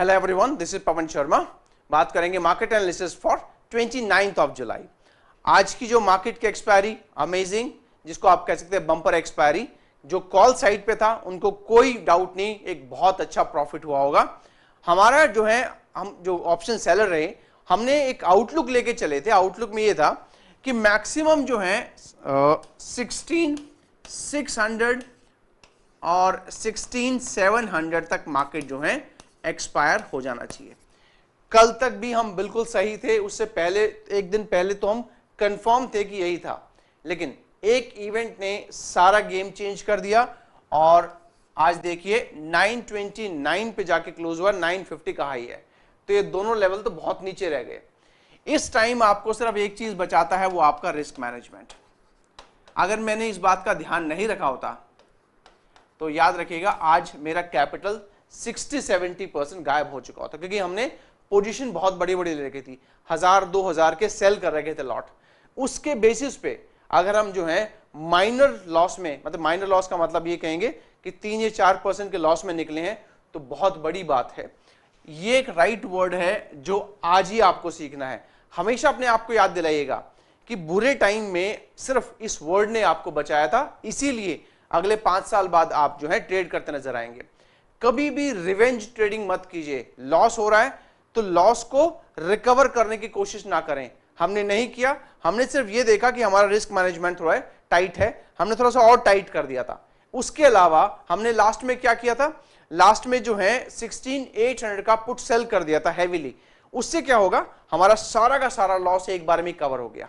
hello everyone this is Pawan Sharma बात करेंगे market analysis for twenty of July आज की जो मार्केट की एक्सपायरी अमेजिंग जिसको आप कह सकते हैं बम्पर एक्सपायरी जो कॉल साइड पे था उनको कोई डाउट नहीं एक बहुत अच्छा प्रॉफिट हुआ होगा हमारा जो है हम जो ऑप्शन सेलर रहे हमने एक आउटलुक लेके चले थे आउटलुक में ये था कि मैक्सिमम जो है सिक्सटीन सिक्स हंड्रेड और सिक्सटीन सेवन हंड्रेड तक मार्केट जो है एक्सपायर हो जाना चाहिए कल तक भी हम बिल्कुल सही थे उससे पहले एक दिन पहले तो हम कंफर्म थे कि यही था लेकिन एक इवेंट ने सारा गेम चेंज कर दिया और आज देखिए 929 पे जाके क्लोज हुआ 950 का हाई है तो ये दोनों लेवल तो बहुत नीचे रह गए इस टाइम आपको सिर्फ एक चीज बचाता है वो आपका रिस्क मैनेजमेंट अगर मैंने इस बात का ध्यान नहीं रखा होता तो याद रखिएगा आज मेरा कैपिटल सिक्सटी सेवेंटी परसेंट गायब हो चुका होता क्योंकि हमने पोजीशन बहुत बड़ी बड़ी ले रखी थी हजार दो हजार के सेल कर रखे थे लॉट उसके बेसिस पे अगर हम जो है माइनर लॉस में मतलब माइनर लॉस का मतलब ये कहेंगे कि तीन या चार परसेंट के लॉस में निकले हैं तो बहुत बड़ी बात है ये एक राइट वर्ड है जो आज ही आपको सीखना है हमेशा अपने आप को याद दिलाइएगा कि बुरे टाइम में सिर्फ इस वर्ड ने आपको बचाया था इसीलिए अगले पांच साल बाद आप जो है ट्रेड करते नजर आएंगे कभी भी रिवेंज ट्रेडिंग मत कीजिए लॉस हो रहा है तो लॉस को रिकवर करने की कोशिश ना करें हमने नहीं किया हमने सिर्फ यह देखा कि हमारा रिस्क मैनेजमेंट थोड़ा टाइट है हमने थोड़ा सा और टाइट कर दिया था उसके अलावा हमने लास्ट में क्या किया था लास्ट में जो है 16800 का पुट सेल कर दिया था हैविली उससे क्या होगा हमारा सारा का सारा लॉस एक बार में कवर हो गया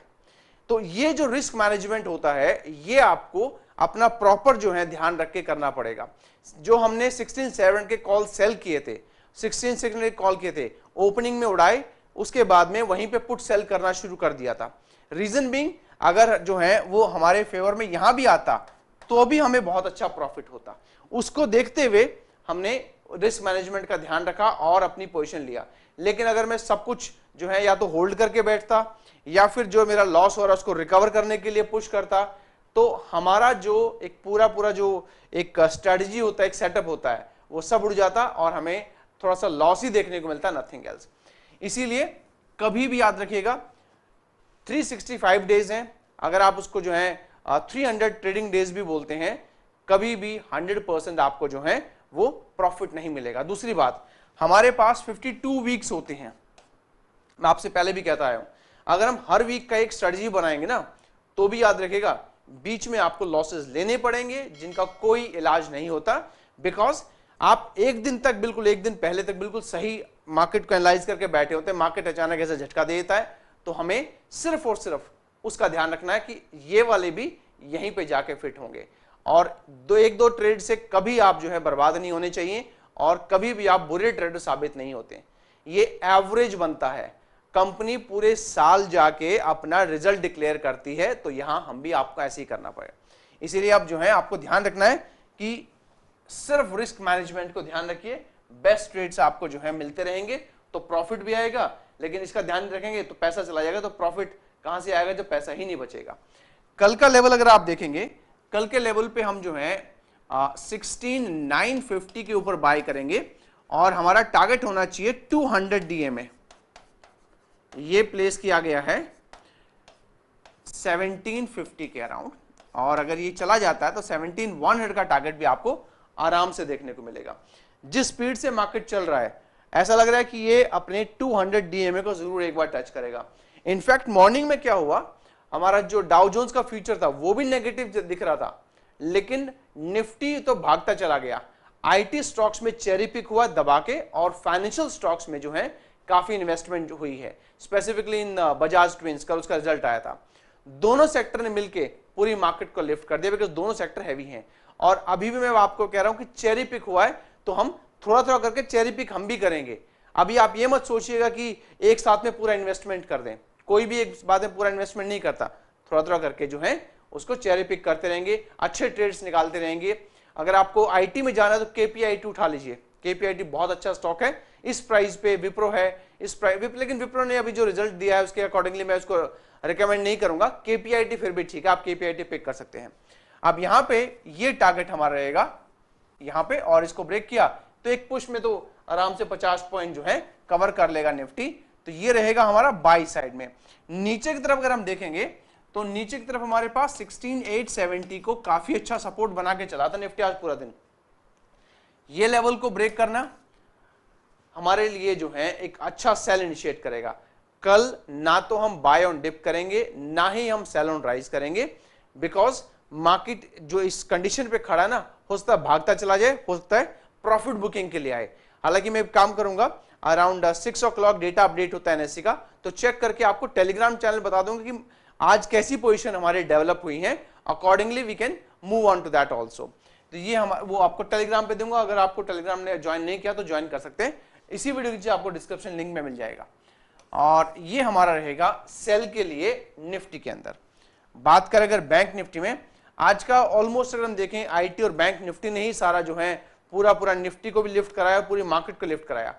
तो ये जो रिस्क मैनेजमेंट होता है ये आपको अपना प्रॉपर जो है ध्यान रख के करना पड़ेगा जो हमने सिक्सटीन सेवन के कॉल सेल किए थे सिक्सटीन सेवन के कॉल किए थे ओपनिंग में उड़ाए उसके बाद में वहीं पे पुट सेल करना शुरू कर दिया था रीजन बिंग अगर जो है वो हमारे फेवर में यहां भी आता तो भी हमें बहुत अच्छा प्रॉफिट होता उसको देखते हुए हमने रिस्क मैनेजमेंट का ध्यान रखा और अपनी पोजिशन लिया लेकिन अगर मैं सब कुछ जो है या तो होल्ड करके बैठता या फिर जो मेरा लॉस हो रहा है उसको रिकवर करने के लिए पुश करता तो हमारा जो एक पूरा पूरा जो एक स्ट्रेटजी uh, होता है एक सेटअप होता है वो सब उड़ जाता और हमें थोड़ा सा लॉस ही देखने को मिलता नथिंग एल्स इसीलिए कभी भी याद रखिएगा 365 डेज हैं अगर आप उसको जो है 300 ट्रेडिंग डेज भी बोलते हैं कभी भी 100 परसेंट आपको जो है वो प्रॉफिट नहीं मिलेगा दूसरी बात हमारे पास 52 वीक्स होते हैं मैं आपसे पहले भी कहता आया हूं अगर हम हर वीक का एक स्ट्रेटजी बनाएंगे ना तो भी याद रखेगा बीच में आपको लॉसेस लेने पड़ेंगे जिनका कोई इलाज नहीं होता बिकॉज आप एक दिन तक बिल्कुल एक दिन पहले तक बिल्कुल सही मार्केट को एनालाइज करके बैठे होते हैं मार्केट अचानक ऐसे झटका दे देता है तो हमें सिर्फ और सिर्फ उसका ध्यान रखना है कि ये वाले भी यहीं पे जाके फिट होंगे और दो एक दो ट्रेड से कभी आप जो है बर्बाद नहीं होने चाहिए और कभी भी आप बुरे ट्रेडर साबित नहीं होते ये एवरेज बनता है कंपनी पूरे साल जाके अपना रिजल्ट डिक्लेयर करती है तो यहां हम भी आपको ऐसे ही करना पड़ेगा इसीलिए आप जो है आपको ध्यान रखना है कि सिर्फ रिस्क मैनेजमेंट को ध्यान रखिए बेस्ट ट्रेड्स आपको जो है मिलते रहेंगे तो प्रॉफिट भी आएगा लेकिन इसका ध्यान रखेंगे तो पैसा चला जाएगा तो प्रॉफिट कहां से आएगा जब पैसा ही नहीं बचेगा कल का लेवल अगर आप देखेंगे कल के लेवल पे हम जो है सिक्सटीन नाइन फिफ्टी के ऊपर बाय करेंगे और हमारा टारगेट होना चाहिए two hundred D M A ये प्लेस किया गया है 1750 के अराउंड और अगर ये चला जाता है तो 17100 का टारगेट भी आपको आराम से देखने को मिलेगा जिस स्पीड से मार्केट चल रहा है ऐसा लग रहा है कि ये अपने 200 डीएमए को जरूर एक बार टच करेगा इनफैक्ट मॉर्निंग में क्या हुआ हमारा जो डाउ जोन्स का फ्यूचर था वो भी नेगेटिव दिख रहा था लेकिन निफ्टी तो भागता चला गया आईटी स्टॉक्स में चेरी पिक हुआ दबा के और फाइनेंशियल स्टॉक्स में जो है काफ़ी इन्वेस्टमेंट हुई है स्पेसिफिकली इन बजाज ट्विंस का उसका रिजल्ट आया था दोनों सेक्टर ने मिलकर पूरी मार्केट को लिफ्ट कर दिया बिकॉज दोनों सेक्टर हैवी हैं और अभी भी मैं आपको कह रहा हूँ कि चेरी पिक हुआ है तो हम थोड़ा थोड़ा करके चेरी पिक हम भी करेंगे अभी आप ये मत सोचिएगा कि एक साथ में पूरा इन्वेस्टमेंट कर दें कोई भी एक बात में पूरा इन्वेस्टमेंट नहीं करता थोड़ा थोड़ा करके जो है उसको चेरी पिक करते रहेंगे अच्छे ट्रेड्स निकालते रहेंगे अगर आपको आईटी में जाना है तो के पी उठा लीजिए केपीआईटी बहुत अच्छा स्टॉक है इस प्राइस पे विप्रो है इस प्राइस लेकिन विप्रो ने अभी जो रिजल्ट दिया है उसके अकॉर्डिंगली मैं उसको रिकमेंड नहीं करूंगा केपीआईटी फिर भी ठीक है आप केपीआईटी पिक कर सकते हैं अब यहां पे ये टारगेट हमारा रहेगा यहां पे और इसको ब्रेक किया तो एक पुश में तो आराम से 50 पॉइंट जो है कवर कर लेगा निफ्टी तो ये रहेगा हमारा बाई साइड में नीचे की तरफ अगर हम देखेंगे तो नीचे की तरफ हमारे पास 16870 को काफी अच्छा सपोर्ट बना के चला था निफ्टी आज पूरा दिन ये लेवल को ब्रेक करना हमारे लिए जो है एक अच्छा सेल इनिशिएट करेगा कल ना तो हम बाय ऑन डिप करेंगे ना ही हम सेल ऑन राइज करेंगे बिकॉज मार्केट जो इस कंडीशन पे खड़ा ना हो सकता है भागता चला जाए हो सकता है प्रॉफिट बुकिंग के लिए आए हालांकि मैं काम करूंगा around six o'clock data update होता है एनएससी का तो चेक करके आपको टेलीग्राम चैनल बता दूंगा कि आज कैसी पोजिशन हमारे डेवलप हुई है accordingly we can move on to that also तो ये हम वो आपको टेलीग्राम पे दूंगा अगर आपको टेलीग्राम ने ज्वाइन नहीं किया तो ज्वाइन कर सकते हैं इसी वीडियो के आपको डिस्क्रिप्शन लिंक में मिल जाएगा और ये हमारा रहेगा सेल के लिए निफ्टी के अंदर बात करें अगर बैंक निफ्टी में आज का ऑलमोस्ट अगर हम देखें आई और बैंक निफ्टी ने ही सारा जो है पूरा पूरा निफ्टी को भी लिफ्ट कराया पूरी मार्केट को लिफ्ट कराया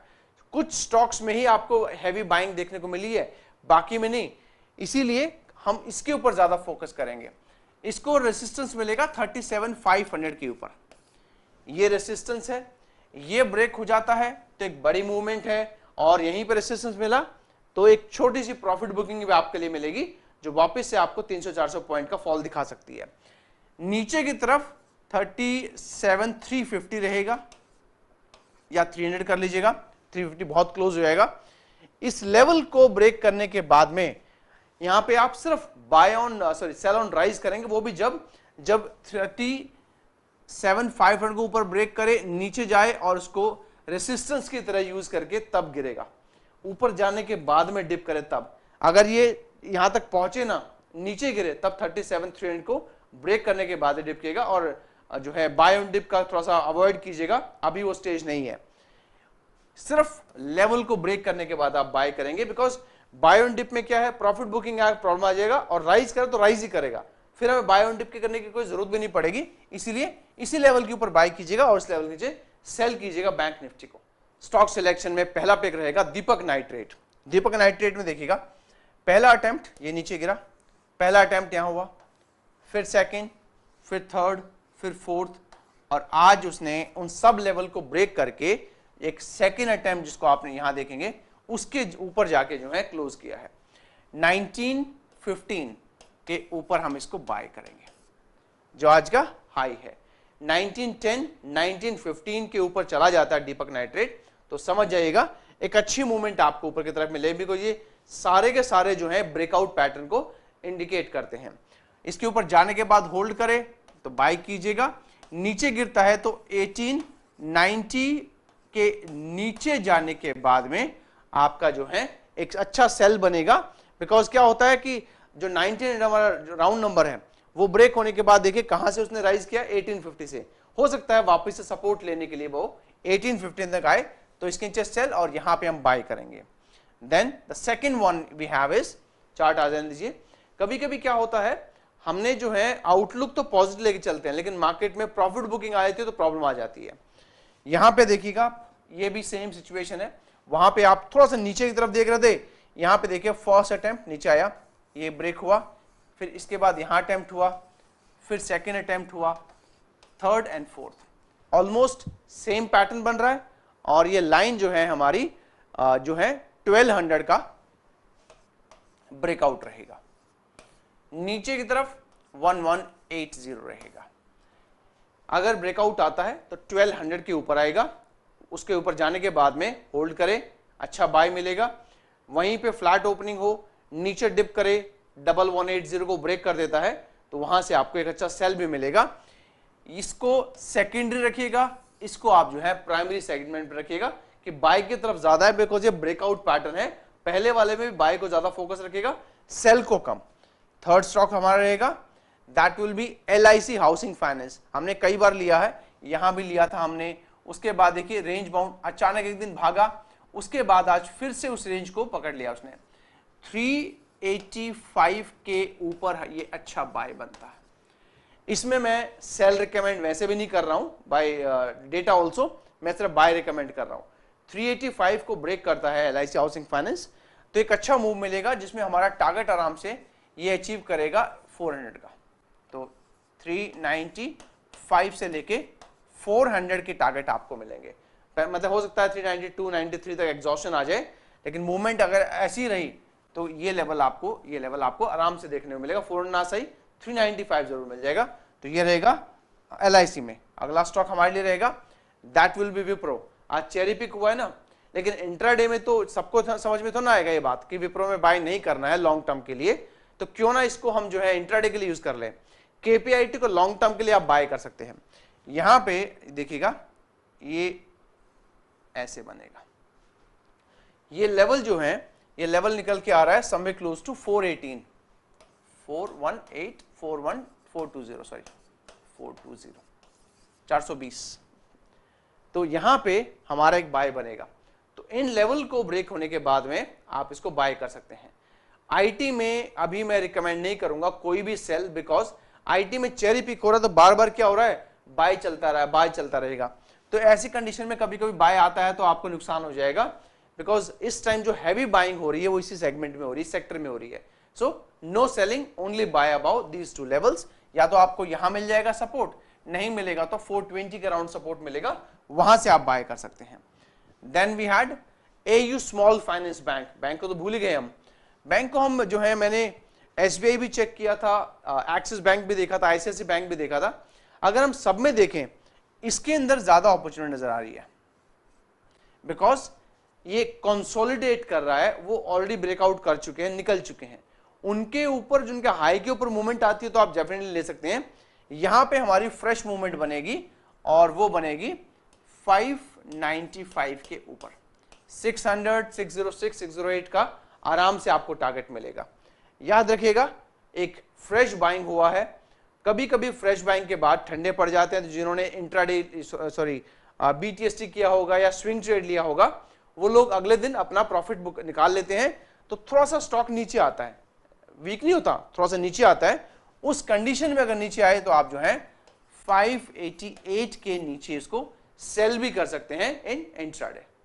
कुछ स्टॉक्स में ही आपको हैवी बाइंग देखने को मिली है बाकी में नहीं इसीलिए हम इसके ऊपर ज़्यादा फोकस करेंगे इसको रेसिस्टेंस मिलेगा 37,500 के ऊपर ये रेसिस्टेंस है ये ब्रेक हो जाता है तो एक बड़ी मूवमेंट है और यहीं पर रेसिस्टेंस मिला तो एक छोटी सी प्रॉफिट बुकिंग भी आपके लिए मिलेगी जो वापस से आपको 300-400 पॉइंट का फॉल दिखा सकती है नीचे की तरफ 37,350 रहेगा या 300 कर लीजिएगा 350 बहुत क्लोज हो जाएगा इस लेवल को ब्रेक करने के बाद में यहां पे आप सिर्फ buy on sorry sell on rise करेंगे वो भी जब जब थर्टी सेवन फाइव हंड्रेड को ऊपर ब्रेक करे नीचे जाए और उसको रेसिस्टेंस की तरह यूज करके तब गिरेगा ऊपर जाने के बाद में डिप करे तब अगर ये यहां तक पहुंचे ना नीचे गिरे तब थर्टी सेवन थ्री हंड्रेड को ब्रेक करने के बाद डिप किएगा और uh, जो है बाय ऑन डिप का थोड़ा सा अवॉइड कीजिएगा अभी वो स्टेज नहीं है सिर्फ लेवल को ब्रेक करने के बाद आप बाय करेंगे बिकॉज बायो एंड डिप में क्या है प्रॉफिट बुकिंग प्रॉब्लम आ जाएगा और राइज करे तो राइज ही करेगा फिर हमें बायो एंड डिप के करने की कोई जरूरत भी नहीं पड़ेगी इसीलिए इसी लेवल के ऊपर बाय कीजिएगा और इस लेवल नीचे सेल कीजिएगा बैंक निफ्टी को स्टॉक सिलेक्शन में पहला पिक रहेगा दीपक नाइट्रेट दीपक नाइट्रेट में देखिएगा पहला अटेम्प्ट ये नीचे गिरा पहला अटेम्प्ट यहाँ हुआ फिर सेकेंड फिर थर्ड फिर फोर्थ और आज उसने उन सब लेवल को ब्रेक करके एक सेकेंड अटेम्प्ट जिसको आपने यहाँ देखेंगे उसके ऊपर जाके जो है क्लोज किया है 1915 के ऊपर हम इसको बाय करेंगे जो आज का हाई है 1910, 1915 के ऊपर चला जाता है दीपक नाइट्रेट तो समझ जाइएगा एक अच्छी मूवमेंट आपको ऊपर की तरफ मिले बिकॉज ये सारे के सारे जो है ब्रेकआउट पैटर्न को इंडिकेट करते हैं इसके ऊपर जाने के बाद होल्ड करें तो बाय कीजिएगा नीचे गिरता है तो 1890 के नीचे जाने के बाद में आपका जो है एक अच्छा सेल बनेगा बिकॉज क्या होता है कि जो 19 हमारा राउंड नंबर है वो ब्रेक होने के बाद देखिए कहां से उसने राइज किया 1850 से हो सकता है वापस से सपोर्ट लेने के लिए वो 1850 तक आए तो इसके नीचे सेल और यहां पे हम बाय करेंगे then the second one we have is chart आ जाने दीजिए कभी कभी क्या होता है हमने जो है आउटलुक तो पॉजिटिव लेके चलते हैं लेकिन मार्केट में प्रॉफिट बुकिंग आ जाती है तो प्रॉब्लम आ जाती है यहां पे देखिएगा ये भी सेम सिचुएशन है वहां पे आप थोड़ा सा नीचे की तरफ देख रहे थे यहां पे देखिए फर्स्ट अटेम्प्ट नीचे आया ये ब्रेक हुआ फिर इसके बाद यहां अटैम्प्ट हुआ फिर सेकेंड अटैम्प्ट हुआ third and fourth almost same pattern बन रहा है और ये लाइन जो है हमारी जो है 1200 का ब्रेकआउट रहेगा नीचे की तरफ 1180 रहेगा अगर ब्रेकआउट आता है तो 1200 के ऊपर आएगा उसके ऊपर जाने के बाद में होल्ड करें अच्छा बाय मिलेगा वहीं पे फ्लैट ओपनिंग हो नीचे डिप करे डबल वन एट जीरो को ब्रेक कर देता है तो वहां से आपको एक अच्छा सेल भी मिलेगा इसको सेकेंडरी रखिएगा इसको आप जो है प्राइमरी सेगमेंट पर रखिएगा कि बाय की तरफ ज्यादा है बिकॉज ये ब्रेकआउट पैटर्न है पहले वाले में भी बाय को ज्यादा फोकस रखेगा सेल को कम थर्ड स्टॉक हमारा रहेगा that will be L housing finance हमने कई बार लिया है यहां भी लिया था हमने उसके बाद देखिए रेंज बाउंड अचानक एक दिन भागा उसके बाद आज फिर से उस रेंज को पकड़ लिया उसने 385 के ऊपर ये अच्छा बाय बनता है इसमें मैं सेल रिकमेंड वैसे भी नहीं कर रहा हूं बाय डेटा ऑल्सो मैं सिर्फ बाय रिकमेंड कर रहा हूं 385 को ब्रेक करता है एल हाउसिंग फाइनेंस तो एक अच्छा मूव मिलेगा जिसमें हमारा टारगेट आराम से ये अचीव करेगा 400 का तो 395 से लेके 400 के टारगेट आपको मिलेंगे मतलब हो सकता है 392, 93 तक एग्जॉशन आ जाए लेकिन मूवमेंट अगर ऐसी रही तो ये लेवल आपको ये लेवल आपको आराम से देखने को मिलेगा फोर ना सही 395 जरूर मिल जाएगा तो ये रहेगा एल में अगला स्टॉक हमारे लिए रहेगा दैट विल बी विप्रो आज चेरी पिक हुआ है ना लेकिन इंट्राडे में तो सबको समझ में तो ना आएगा ये बात कि विप्रो में बाय नहीं करना है लॉन्ग टर्म के लिए तो क्यों ना इसको हम जो है इंट्राडे के लिए यूज कर लें केपीआईटी को लॉन्ग टर्म के लिए आप बाय कर सकते हैं यहां पे देखिएगा ये ऐसे बनेगा ये लेवल जो है ये लेवल निकल के आ रहा है समवे क्लोज टू 418 418 41 420 सॉरी 420 420 तो यहां पे हमारा एक बाय बनेगा तो इन लेवल को ब्रेक होने के बाद में आप इसको बाय कर सकते हैं आईटी में अभी मैं रिकमेंड नहीं करूंगा कोई भी सेल बिकॉज आईटी में चेरी पिक हो रहा है तो बार बार क्या हो रहा है बाय चलता रहा बाय चलता रहेगा तो ऐसी कंडीशन में कभी कभी बाय आता है तो आपको नुकसान हो जाएगा बिकॉज इस टाइम जो हैवी बाइंग हो रही है वो इसी सेगमेंट में हो रही है सेक्टर में हो रही है so no selling only buy above these two levels या तो आपको यहां मिल जाएगा सपोर्ट नहीं मिलेगा तो 420 के राउंड सपोर्ट मिलेगा वहां से आप बाय कर सकते हैं then we had A U small finance bank bank को तो भूल ही गए हम बैंक को हम जो है मैंने एस भी चेक किया था एक्सिस uh, बैंक भी देखा था आईसीआईसी बैंक भी देखा था अगर हम सब में देखें इसके अंदर ज़्यादा अपॉर्चुनिटी नज़र आ रही है बिकॉज ये कंसोलिडेट कर रहा है वो ऑलरेडी ब्रेकआउट कर चुके हैं निकल चुके हैं उनके ऊपर जिनके हाई के ऊपर मूवमेंट आती है तो आप डेफिनेटली ले सकते हैं यहां पे हमारी फ्रेश मूवमेंट बनेगी और वो बनेगी 595 के ऊपर 600, 606, 608 का आराम से आपको टारगेट मिलेगा याद रखिएगा एक फ्रेश बाइंग हुआ है कभी कभी फ्रेश बाइंग के बाद ठंडे पड़ जाते हैं तो जिन्होंने इंट्राडे सॉरी बीटीएसटी किया होगा या स्विंग ट्रेड लिया होगा वो लोग अगले दिन अपना प्रॉफिट बुक निकाल लेते हैं तो थोड़ा सा स्टॉक नीचे आता है वीक नहीं होता थोड़ा सा नीचे आता है उस कंडीशन में अगर नीचे आए तो आप जो है 588 के नीचे इसको सेल भी कर सकते हैं इन इंट्राडे